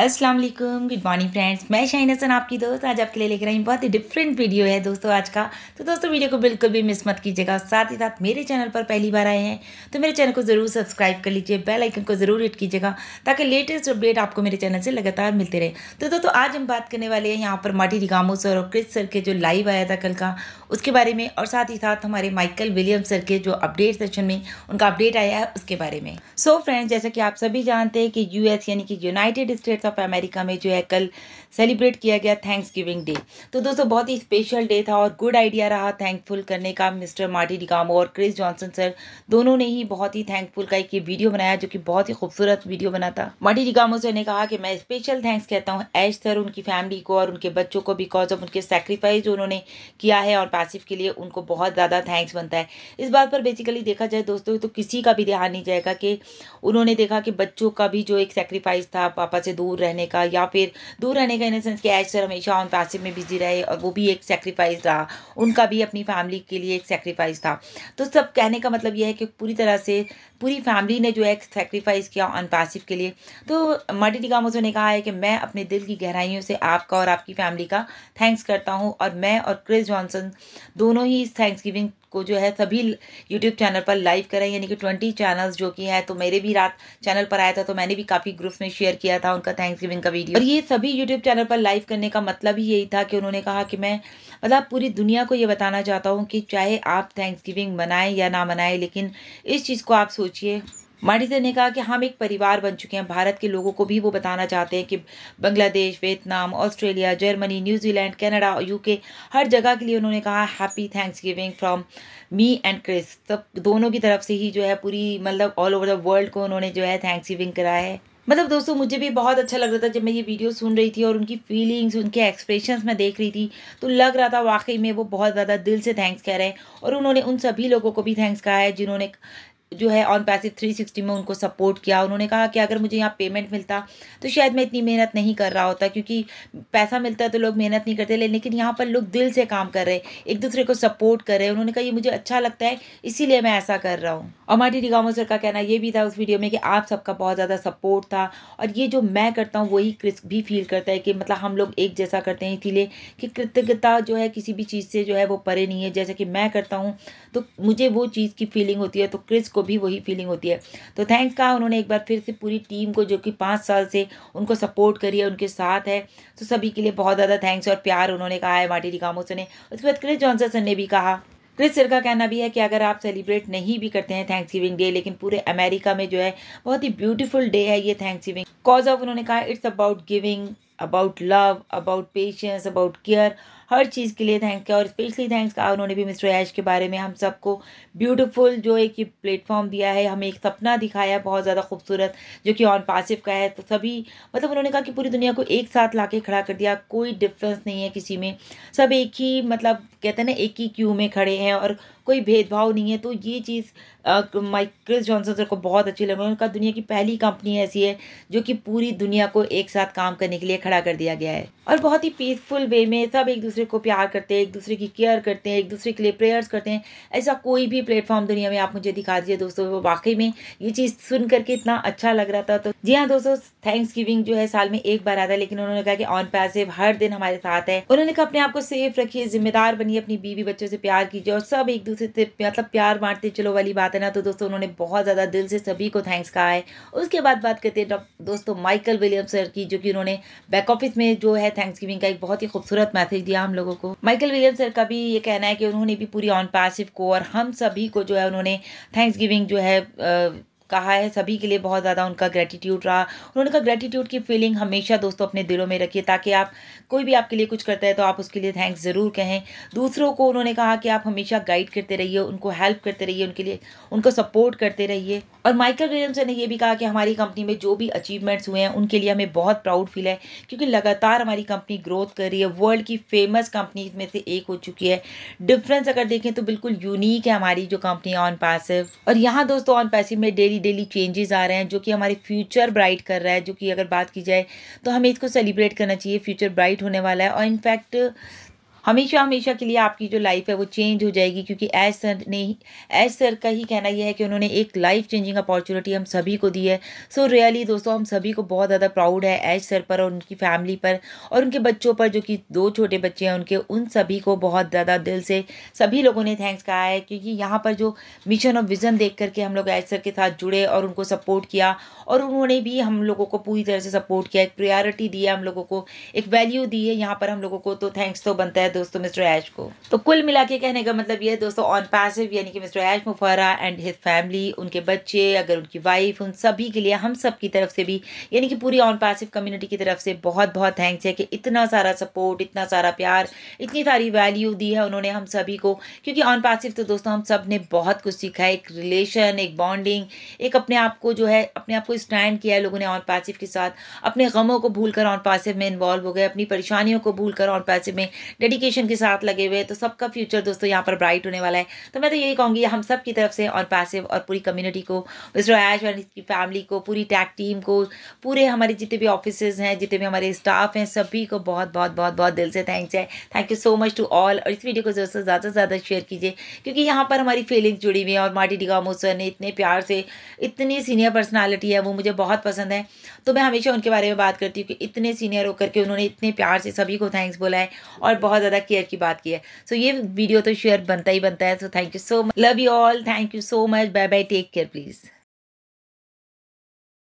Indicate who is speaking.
Speaker 1: अस्सलाम वालेकुम good morning friends मैं शाहीन हसन आपकी दोस्त आज आपके लिए लेकर आई बहुत ही डिफरेंट वीडियो है दोस्तों आज का तो दोस्तों वीडियो को बिल्कुल भी मिस मत कीजिएगा साथ ही साथ मेरे चैनल पर पहली बार आए हैं तो मेरे चैनल को ज़रूर सब्सक्राइब कर लीजिए बेल आइकन को ज़रूर हिट कीजिएगा ताकि लेटेस्ट अपडेट आपको मेरे चैनल से लगातार मिलते रहे तो दोस्तों आज हम बात करने वाले हैं यहाँ पर माटी रिगामो सर और क्रिस सर के जो लाइव आया था कल का उसके बारे में और साथ ही साथ हमारे माइकल विलियम सर के जो अपडेट सेशन में उनका अपडेट आया है उसके बारे में सो so फ्रेंड्स जैसा कि आप सभी जानते हैं कि यूएस यानी कि यूनाइटेड स्टेट्स ऑफ अमेरिका में जो है कल सेलिब्रेट किया गया थैंक्स गिविंग डे तो दोस्तों बहुत ही स्पेशल डे था और गुड आइडिया रहा थैंकफुल करने का मिस्टर मार्टी डिकामो और क्रिस जॉनसन सर दोनों ने ही बहुत ही थैंकफुल का एक वीडियो बनाया जो कि बहुत ही खूबसूरत वीडियो बना था मार्टी डिकामो सर ने कहा कि मैं स्पेशल थैंक्स कहता हूँ ऐश सर उनकी फैमिली को और उनके बच्चों को बिकॉज ऑफ उनके सेक्रीफाइस जो उन्होंने किया है और पैसिव के लिए उनको बहुत ज़्यादा थैंक्स बनता है इस बात पर बेसिकली देखा जाए दोस्तों तो किसी का भी ध्यान नहीं जाएगा कि उन्होंने देखा कि बच्चों का भी जो एक सेक्रीफाइस था पापा से दूर रहने का या फिर दूर रहने का इन सेंस कि ऐसा सर हमेशा उन पैसिव में बिजी रहे और वो भी एक सेक्रीफाइस रहा उनका भी अपनी फैमिली के लिए एक सेक्रीफाइस था तो सब कहने का मतलब यह है कि पूरी तरह से पूरी फैमिली ने जो है सेक्रीफाइस किया अन पैसिव के लिए तो माटी टिकामोजो ने कहा है कि मैं अपने दिल की गहराइयों से आपका और आपकी फैमिली का थैंक्स करता हूँ और मैं और क्रिस जॉनसन दोनों ही थैंक्स गिविंग को जो है सभी यूट्यूब चैनल पर लाइव करें यानी कि ट्वेंटी चैनल्स जो कि है तो मेरे भी रात चैनल पर आया था तो मैंने भी काफ़ी ग्रुप में शेयर किया था उनका थैंक्स गिविंग का वीडियो और ये सभी यूट्यूब चैनल पर लाइव करने का मतलब ही यही था कि उन्होंने कहा कि मैं मतलब पूरी दुनिया को ये बताना चाहता हूँ कि चाहे आप थैंक्स गिविंग मनाएं या ना मनाएं लेकिन इस चीज़ को आप सोचिए माडिसन ने कहा कि हम एक परिवार बन चुके हैं भारत के लोगों को भी वो बताना चाहते हैं कि Bangladesh Vietnam Australia Germany New Zealand Canada और यूके हर जगह के लिए उन्होंने कहा happy Thanksgiving from me and Chris सब दोनों की तरफ से ही जो है पूरी मतलब ऑल ओवर द वर्ल्ड को उन्होंने जो है थैंक्स गिविंग कराया है मतलब दोस्तों मुझे भी बहुत अच्छा लग रहा था जब मैं ये वीडियो सुन रही थी और उनकी फीलिंग्स उनके एक्सप्रेशंस मैं देख रही थी तो लग रहा था वाकई में वो बहुत ज़्यादा दिल से थैंक्स कह रहे हैं और उन्होंने उन सभी लोगों को भी थैंक्स कहा है जिन्होंने जो है ऑन पैसिव 360 में उनको सपोर्ट किया उन्होंने कहा कि अगर मुझे यहाँ पेमेंट मिलता तो शायद मैं इतनी मेहनत नहीं कर रहा होता क्योंकि पैसा मिलता है तो लोग मेहनत नहीं करते लेकिन यहाँ पर लोग दिल से काम कर रहे हैं एक दूसरे को सपोर्ट कर रहे हैं उन्होंने कहा ये मुझे अच्छा लगता है इसीलिए मैं ऐसा कर रहा हूँ और माटी डिगामो सर का कहना ये भी था उस वीडियो में कि आप सबका बहुत ज़्यादा सपोर्ट था और ये जो मैं करता हूँ वही क्रिस भी फील करता है कि मतलब हम लोग एक जैसा करते हैं इसीलिए कि कृतज्ञता जो है किसी भी चीज़ से जो है वो परे नहीं है जैसे कि मैं करता हूँ तो मुझे वो चीज़ की फीलिंग होती है तो क्रिस को भी वही फीलिंग होती है तो थैंक्स कहा उन्होंने एक बार फिर से पूरी टीम को जो कि पाँच साल से उनको सपोर्ट करी है उनके साथ है तो सभी के लिए बहुत ज़्यादा थैंक्स और प्यार उन्होंने कहा है माटी डिकामो ने उसके बाद क्रिस जॉनसन ने भी कहा क्रिस सिर का कहना भी है कि अगर आप सेलिब्रेट नहीं भी करते हैं थैंक्स गिविंग डे लेकिन पूरे अमेरिका में जो है बहुत ही ब्यूटीफुल डे है ये थैंक्स गिविंग कॉज ऑफ उन्होंने कहा it's about giving about love about patience about care हर चीज़ के लिए थैंक्स किया और स्पेशली थैंक्स कहा उन्होंने भी मिस्टर ऐश के बारे में हम सबको ब्यूटीफुल जो एक प्लेटफॉर्म दिया है हमें एक सपना दिखाया बहुत ज़्यादा खूबसूरत जो कि ऑन पासिव का है तो सभी मतलब उन्होंने कहा कि पूरी दुनिया को एक साथ ला खड़ा कर दिया कोई डिफ्रेंस नहीं है किसी में सब एक ही मतलब कहते हैं ना एक ही क्यू में खड़े हैं और कोई भेदभाव नहीं है तो ये चीज़ माइक क्रिस जॉनसन सर को बहुत अच्छी लगी उनका दुनिया की पहली कंपनी ऐसी है जो कि पूरी दुनिया को एक साथ काम करने के लिए खड़ा कर दिया गया है और बहुत ही पीसफुल वे में सब एक दूसरे को प्यार करते हैं एक दूसरे की केयर करते हैं एक दूसरे के लिए प्रेयर्स करते हैं ऐसा कोई भी प्लेटफॉर्म दुनिया में आप मुझे दिखा दीजिए दोस्तों वो वाकई में ये चीज़ सुन करके इतना अच्छा लग रहा था तो जी हाँ दोस्तों थैंक्स गिविंग जो है साल में एक बार आता है लेकिन उन्होंने कहा कि ऑन पैसिव हर दिन हमारे साथ है उन्होंने कहा अपने आप को सेफ रखिए जिम्मेदार बनिए अपनी बीवी बच्चों से प्यार कीजिए और सब एक दूसरे से मतलब प्यार बांटते चलो वाली बात है ना तो दोस्तों उन्होंने बहुत ज़्यादा दिल से सभी को थैंक्स कहा है उसके बाद बात करते हैं दोस्तों माइकल विलियम सर की जो कि उन्होंने बैक ऑफिस में जो है थैंक्स गिविंग का एक बहुत ही खूबसूरत मैसेज दिया हम लोगों को माइकल विलियम सर का भी ये कहना है कि उन्होंने भी पूरी ऑन पासिव को और हम सभी को जो है उन्होंने थैंक्स गिविंग जो है कहा है सभी के लिए बहुत ज़्यादा उनका ग्रेटिट्यूड रहा उन्होंने कहा ग्रेटिट्यूड की फीलिंग हमेशा दोस्तों अपने दिलों में रखिए ताकि आप कोई भी आपके लिए कुछ करता है तो आप उसके लिए थैंक्स ज़रूर कहें दूसरों को उन्होंने कहा कि आप हमेशा गाइड करते रहिए उनको हेल्प करते रहिए उनके लिए उनको सपोर्ट करते रहिए और माइकल विलियम्स ने यह भी कहा कि हमारी कंपनी में जो भी अचीवमेंट्स हुए हैं उनके लिए हमें बहुत प्राउड फील है क्योंकि लगातार हमारी कंपनी ग्रोथ कर रही है वर्ल्ड की फेमस कंपनी में से एक हो चुकी है डिफ्रेंस अगर देखें तो बिल्कुल यूनिक है हमारी जो कंपनी ऑन पैसिव और यहाँ दोस्तों ऑन पैसिव में डेली डेली डेली चेंजेस आ रहे हैं जो कि हमारे फ्यूचर ब्राइट कर रहा है जो कि अगर बात की जाए तो हमें इसको सेलिब्रेट करना चाहिए फ्यूचर ब्राइट होने वाला है और इनफैक्ट हमेशा हमेशा के लिए आपकी जो लाइफ है वो चेंज हो जाएगी क्योंकि एज सर ने एज सर का ही कहना यह है कि उन्होंने एक लाइफ चेंजिंग अपॉर्चुनिटी हम सभी को दी है सो so, रियली दोस्तों हम सभी को बहुत ज़्यादा प्राउड है एज सर पर और उनकी फैमिली पर और उनके बच्चों पर जो कि दो छोटे बच्चे हैं उनके उन सभी को बहुत ज़्यादा दिल से सभी लोगों ने थैंक्स कहा है क्योंकि यहाँ पर जो मिशन और विज़न देख करके हम लोग एज सर के साथ जुड़े और उनको सपोर्ट किया और उन्होंने भी हम लोगों को पूरी तरह से सपोर्ट किया एक प्रियॉरिटी दी है हम लोगों को एक वैल्यू दी है यहाँ पर हम लोगों को तो थैंक्स तो बनता है दोस्तों मिस्टर ऐश को तो कुल मिला के कहने का मतलब ये है दोस्तों ऑन पैसिव यानी कि Mister Ash Mufareh and his family उनके बच्चे अगर उनकी वाइफ उन सभी के लिए हम सब की तरफ से भी यानी कि पूरी ऑन पैसिव कम्युनिटी की तरफ से बहुत बहुत थैंक्स है कि इतना सारा सपोर्ट इतना सारा प्यार इतनी सारी वैल्यू दी है उन्होंने हम सभी को क्योंकि ऑन पैसिव तो दोस्तों हम सब ने बहुत कुछ सीखा है एक रिलेशन एक बॉन्डिंग एक अपने आप को जो है अपने आप को स्टैंड किया है लोगों ने ऑन पैसिव के साथ अपने गमों को भूल कर ऑन पैसिव में इन्वॉल्व हो गए अपनी परेशानियों को भूल कर ऑन पैसिव में डेडिकेट डेडिकेशन के साथ लगे हुए तो सबका फ्यूचर दोस्तों यहाँ पर ब्राइट होने वाला है तो मैं तो यही कहूँगी हम सब की तरफ से और पैसिव और पूरी कम्युनिटी को मिस्टर आयाश और इसकी फैमिली को पूरी टैक टीम को पूरे हमारे जितने भी ऑफिस हैं जितने भी हमारे स्टाफ हैं सभी को बहुत बहुत बहुत बहुत दिल से थैंक्स है thank you so much to all और इस वीडियो को जरूर से ज़्यादा से ज़्यादा शेयर कीजिए क्योंकि यहाँ पर हमारी फीलिंग्स जुड़ी हुई हैं और मार्टी डिगामो सर ने इतने प्यार से इतनी सीनियर पर्सनैलिटी है वो मुझे बहुत पसंद है तो मैं हमेशा उनके बारे में बात करती हूँ कि इतने सीनियर होकर के उन्होंने इतने प्यार से सभी को थैंक्स बोला है और बहुत ज़्यादा केयर की बात की है सो so, ये वीडियो तो शेयर बनता ही बनता है so thank you so much love you all thank you so much bye bye take care please